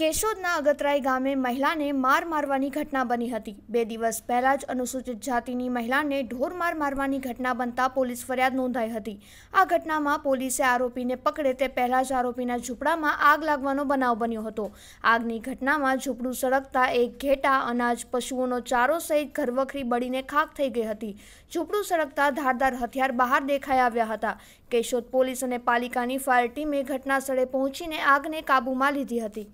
કેશોદના અગતરાય ગામમાં મહિલાને માર મારવાની ઘટના બની હતી બે દિવસ પહેલા જ અનુસૂચિત જાતિની મહિલાને ઢોર માર મારવાની ઘટના બનતા પોલીસ ફરિયાદ નોંધાઈ હતી આ ઘટનામાં પોલીસે આરોપીને પકડે તે પહેલા આરોપીના ઝૂંપડામાં આગ લાગવાનો બનાવ બન્યો હતો આગની ઘટનામાં ઝૂંપડુ સળગતા એક ઘેટા અનાજ પશુઓનો ચારો સહિત ઘરવખરી બડીને ખાખ થઈ ગઈ હતી ઝૂંપડુ સળગતા ધારદાર હથિયાર બહાર દેખાય આવ્યા હતા કેશોદ પોલીસ અને પાલિકાની ફાયર ટીમે ઘટનાસ્થળે પહોંચીને આગને કાબુમાં લીધી હતી